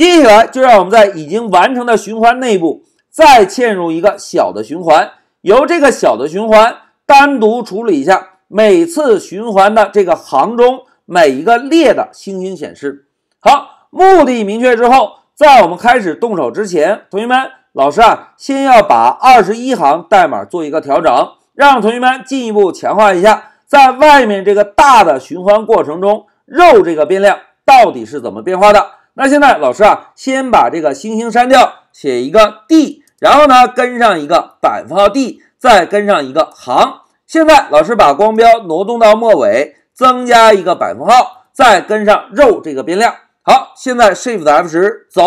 接下来就让我们在已经完成的循环内部再嵌入一个小的循环，由这个小的循环单独处理一下每次循环的这个行中每一个列的星星显示。好，目的明确之后，在我们开始动手之前，同学们，老师啊，先要把二十一行代码做一个调整，让同学们进一步强化一下，在外面这个大的循环过程中，肉这个变量到底是怎么变化的。那现在老师啊，先把这个星星删掉，写一个 d，然后呢跟上一个百分号 d，再跟上一个行。现在老师把光标挪动到末尾，增加一个百分号，再跟上肉这个变量。好，现在 shift F10 走。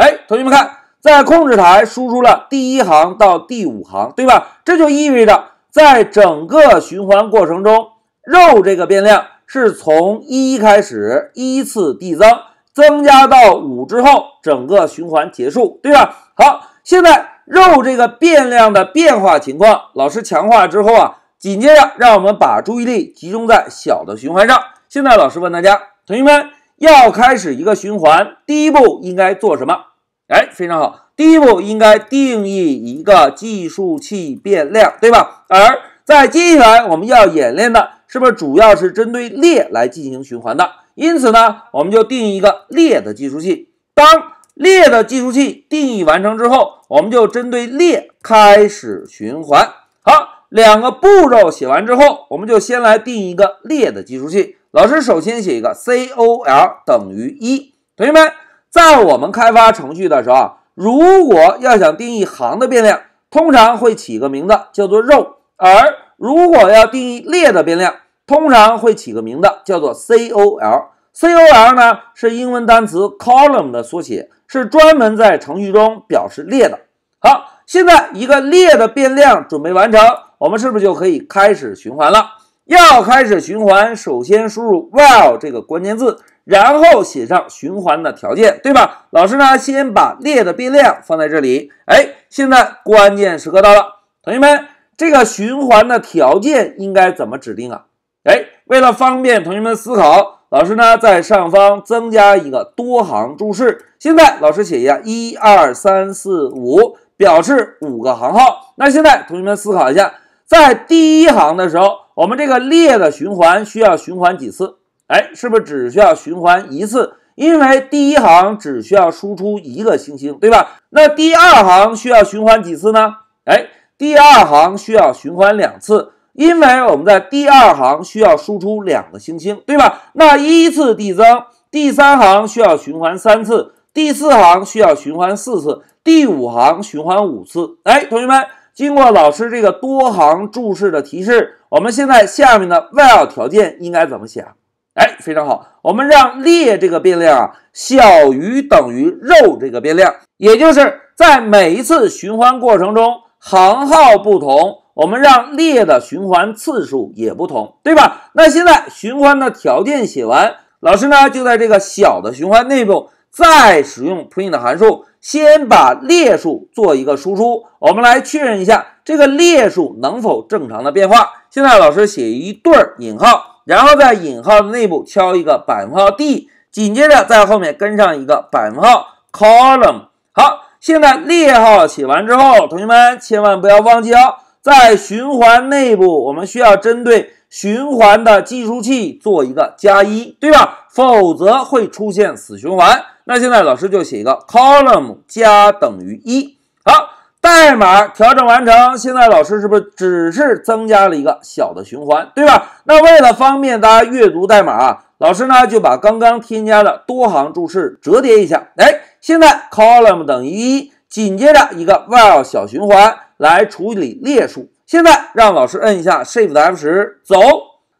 哎，同学们看，在控制台输出了第一行到第五行，对吧？这就意味着在整个循环过程中，肉这个变量是从一开始依次递增。增加到五之后，整个循环结束，对吧？好，现在肉这个变量的变化情况，老师强化之后啊，紧接着让我们把注意力集中在小的循环上。现在老师问大家，同学们要开始一个循环，第一步应该做什么？哎，非常好，第一步应该定义一个计数器变量，对吧？而在接下来我们要演练的，是不是主要是针对列来进行循环的？因此呢，我们就定义一个列的计数器。当列的计数器定义完成之后，我们就针对列开始循环。好，两个步骤写完之后，我们就先来定一个列的计数器。老师首先写一个 C O L 等于一。同学们，在我们开发程序的时候啊，如果要想定义行的变量，通常会起个名字叫做 row；而如果要定义列的变量，通常会起个名字，叫做 C O L。C O L 呢是英文单词 column 的缩写，是专门在程序中表示列的。好，现在一个列的变量准备完成，我们是不是就可以开始循环了？要开始循环，首先输入 while 这个关键字，然后写上循环的条件，对吧？老师呢，先把列的变量放在这里。哎，现在关键时刻到了，同学们，这个循环的条件应该怎么指定啊？哎，为了方便同学们思考，老师呢在上方增加一个多行注释。现在老师写一下，一二三四五，表示五个行号。那现在同学们思考一下，在第一行的时候，我们这个列的循环需要循环几次？哎，是不是只需要循环一次？因为第一行只需要输出一个星星，对吧？那第二行需要循环几次呢？哎，第二行需要循环两次。因为我们在第二行需要输出两个星星，对吧？那依次递增。第三行需要循环三次，第四行需要循环四次，第五行循环五次。哎，同学们，经过老师这个多行注释的提示，我们现在下面的 while 条件应该怎么写啊？哎，非常好，我们让列这个变量啊小于等于肉这个变量，也就是在每一次循环过程中，行号不同。我们让列的循环次数也不同，对吧？那现在循环的条件写完，老师呢就在这个小的循环内部再使用 print 的函数，先把列数做一个输出。我们来确认一下这个列数能否正常的变化。现在老师写一对引号，然后在引号的内部敲一个百分号 d，紧接着在后面跟上一个百分号 column。好，现在列号写完之后，同学们千万不要忘记哦。在循环内部，我们需要针对循环的计数器做一个加一，对吧？否则会出现死循环。那现在老师就写一个 column 加等于一。好，代码调整完成。现在老师是不是只是增加了一个小的循环，对吧？那为了方便大家阅读代码，啊，老师呢就把刚刚添加的多行注释折叠一下。哎，现在 column 等于一，紧接着一个 while 小循环。来处理列数。现在让老师摁一下 Shift+F10，走。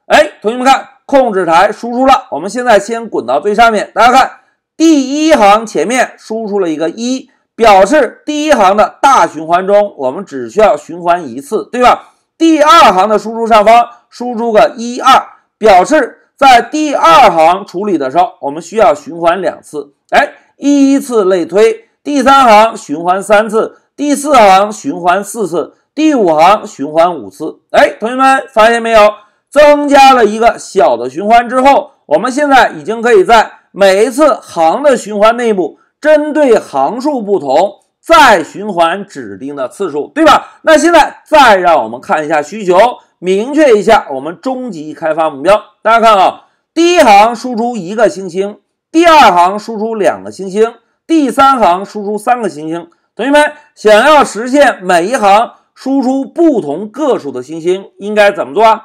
哎，同学们看，控制台输出了。我们现在先滚到最上面，大家看，第一行前面输出了一个一，表示第一行的大循环中，我们只需要循环一次，对吧？第二行的输出上方输出个一二，表示在第二行处理的时候，我们需要循环两次。哎，依次类推，第三行循环三次。第四行循环四次，第五行循环五次。哎，同学们发现没有？增加了一个小的循环之后，我们现在已经可以在每一次行的循环内部，针对行数不同，再循环指定的次数，对吧？那现在再让我们看一下需求，明确一下我们终极开发目标。大家看啊，第一行输出一个星星，第二行输出两个星星，第三行输出三个星星。同学们想要实现每一行输出不同个数的星星，应该怎么做啊？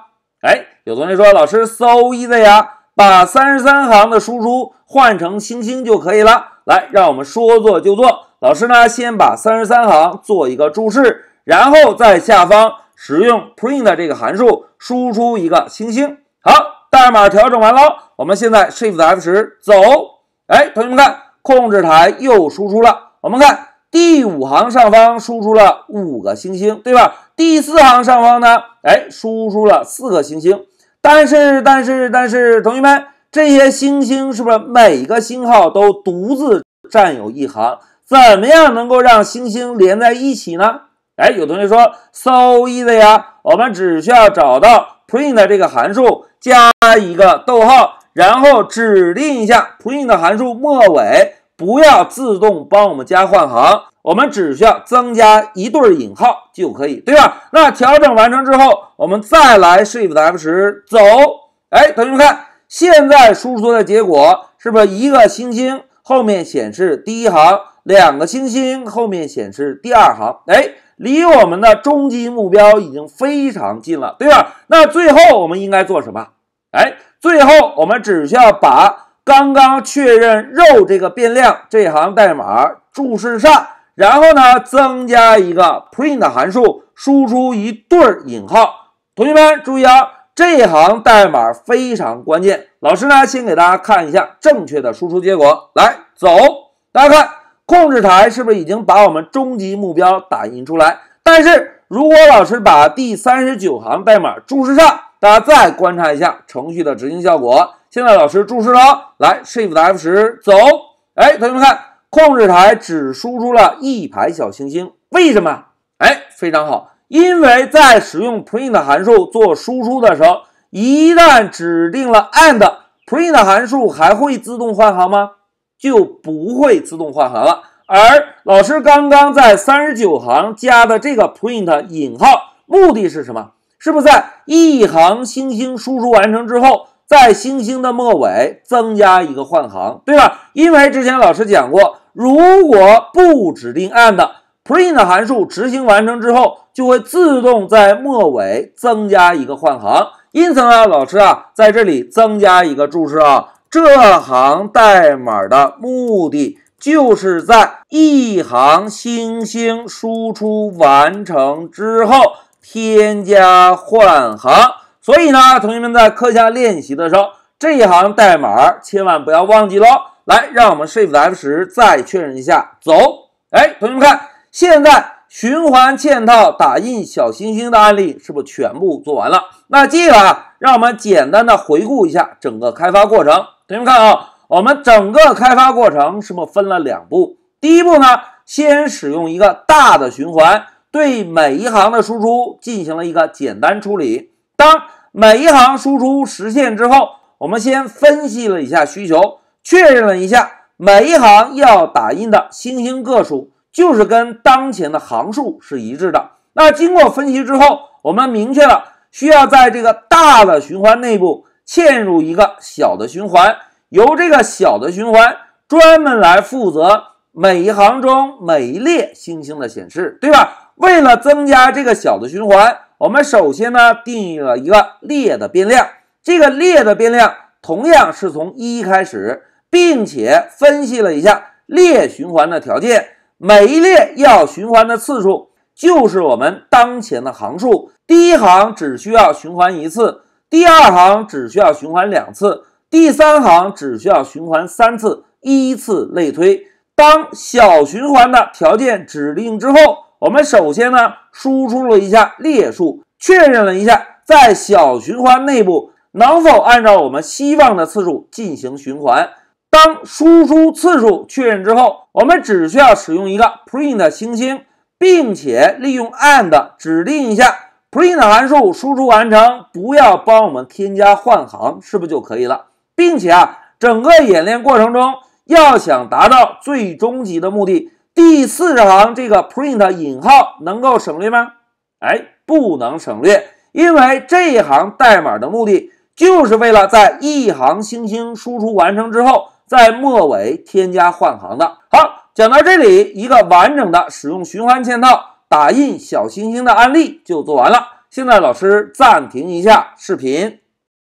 哎，有同学说，老师 so easy 啊，把三十三行的输出换成星星就可以了。来，让我们说做就做。老师呢，先把三十三行做一个注释，然后在下方使用 print 这个函数输出一个星星。好，代码调整完了，我们现在 shift f 十走。哎，同学们看，控制台又输出了，我们看。第五行上方输出了五个星星，对吧？第四行上方呢？哎，输出了四个星星。但是，但是，但是，同学们，这些星星是不是每个星号都独自占有一行？怎么样能够让星星连在一起呢？哎，有同学说，so easy 呀！我们只需要找到 print 这个函数，加一个逗号，然后指定一下 print 函数末尾。不要自动帮我们加换行，我们只需要增加一对引号就可以，对吧？那调整完成之后，我们再来 Shift+F10 走。哎，同学们看，现在输出的结果是不是一个星星后面显示第一行，两个星星后面显示第二行？哎，离我们的终极目标已经非常近了，对吧？那最后我们应该做什么？哎，最后我们只需要把刚刚确认肉这个变量，这行代码注释上，然后呢，增加一个 print 函数，输出一对引号。同学们注意啊，这行代码非常关键。老师呢，先给大家看一下正确的输出结果。来，走，大家看控制台是不是已经把我们终极目标打印出来？但是如果老师把第三十九行代码注释上，大家再观察一下程序的执行效果。现在老师注视了，来 shift F 十走。哎，同学们看，控制台只输出了一排小星星，为什么？哎，非常好，因为在使用 print 函数做输出的时候，一旦指定了 a n d p r i n t 函数还会自动换行吗？就不会自动换行了。而老师刚刚在三十九行加的这个 print 引号，目的是什么？是不是在一行星星输出完成之后？在星星的末尾增加一个换行，对吧？因为之前老师讲过，如果不指定 and print 函数执行完成之后，就会自动在末尾增加一个换行。因此呢，老师啊，在这里增加一个注释啊，这行代码的目的就是在一行星星输出完成之后添加换行。所以呢，同学们在课下练习的时候，这一行代码千万不要忘记喽。来，让我们 s h i f t F 十再确认一下。走，哎，同学们看，现在循环嵌套打印小星星的案例是不是全部做完了？那接着啊，让我们简单的回顾一下整个开发过程。同学们看啊，我们整个开发过程是不分了两步？第一步呢，先使用一个大的循环，对每一行的输出进行了一个简单处理。当每一行输出实现之后，我们先分析了一下需求，确认了一下每一行要打印的星星个数，就是跟当前的行数是一致的。那经过分析之后，我们明确了需要在这个大的循环内部嵌入一个小的循环，由这个小的循环专门来负责每一行中每一列星星的显示，对吧？为了增加这个小的循环。我们首先呢定义了一个列的变量，这个列的变量同样是从一开始，并且分析了一下列循环的条件，每一列要循环的次数就是我们当前的行数，第一行只需要循环一次，第二行只需要循环两次，第三行只需要循环三次，依次类推。当小循环的条件指令之后。我们首先呢，输出了一下列数，确认了一下在小循环内部能否按照我们希望的次数进行循环。当输出次数确认之后，我们只需要使用一个 print 星星，并且利用 and 指定一下 print 函数输出完成，不要帮我们添加换行，是不是就可以了？并且啊，整个演练过程中，要想达到最终级的目的。第四十行这个 print 引号能够省略吗？哎，不能省略，因为这一行代码的目的就是为了在一行星星输出完成之后，在末尾添加换行的。好，讲到这里，一个完整的使用循环嵌套打印小星星的案例就做完了。现在老师暂停一下视频。